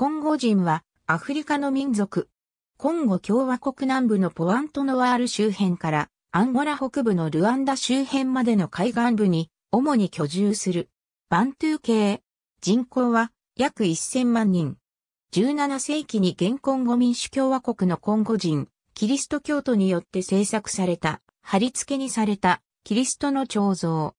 コンゴ人はアフリカの民族。コンゴ共和国南部のポワントノワール周辺からアンゴラ北部のルアンダ周辺までの海岸部に主に居住するバントゥー系。人口は約1000万人。17世紀に現コンゴ民主共和国のコンゴ人、キリスト教徒によって制作された、貼り付けにされたキリストの彫像。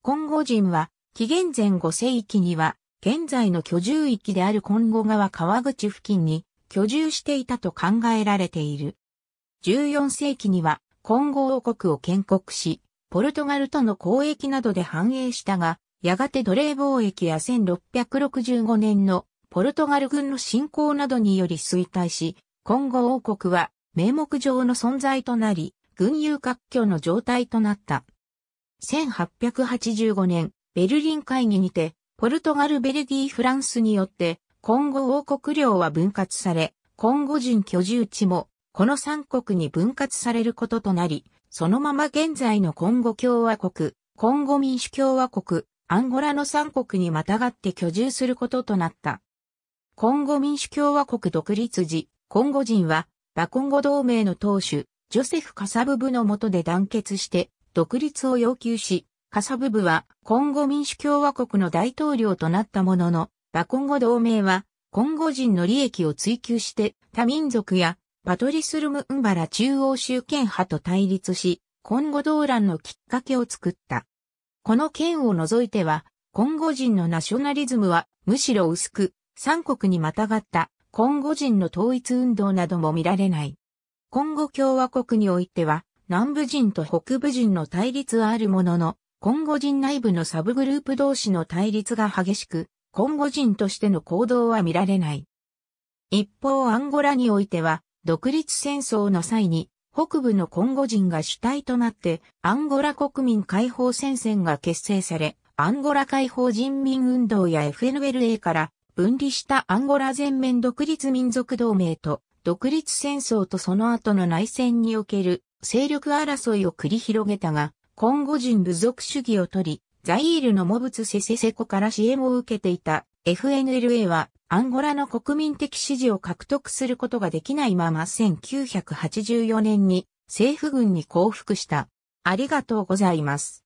コンゴ人は紀元前5世紀には現在の居住域であるコンゴ川川口付近に居住していたと考えられている。14世紀にはコンゴ王国を建国し、ポルトガルとの交易などで繁栄したが、やがて奴隷貿易や1665年のポルトガル軍の侵攻などにより衰退し、コンゴ王国は名目上の存在となり、軍友割拠の状態となった。1885年、ベルリン会議にて、ポルトガル、ベルギー、フランスによって、コンゴ王国領は分割され、コンゴ人居住地も、この三国に分割されることとなり、そのまま現在のコンゴ共和国、コンゴ民主共和国、アンゴラの三国にまたがって居住することとなった。コンゴ民主共和国独立時、コンゴ人は、バコンゴ同盟の党首、ジョセフ・カサブブの下で団結して、独立を要求し、カサブブは、今後民主共和国の大統領となったものの、バコンゴ同盟は、今後人の利益を追求して、他民族や、パトリスルムウンバラ中央集権派と対立し、今後動乱のきっかけを作った。この件を除いては、今後人のナショナリズムは、むしろ薄く、三国にまたがった、今後人の統一運動なども見られない。今後共和国においては、南部人と北部人の対立はあるものの、コンゴ人内部のサブグループ同士の対立が激しく、コンゴ人としての行動は見られない。一方アンゴラにおいては、独立戦争の際に、北部のコンゴ人が主体となって、アンゴラ国民解放戦線が結成され、アンゴラ解放人民運動や FNLA から分離したアンゴラ全面独立民族同盟と、独立戦争とその後の内戦における勢力争いを繰り広げたが、コンゴ人部族主義を取り、ザイールのモブツセセセコから支援を受けていた FNLA はアンゴラの国民的支持を獲得することができないまま1984年に政府軍に降伏した。ありがとうございます。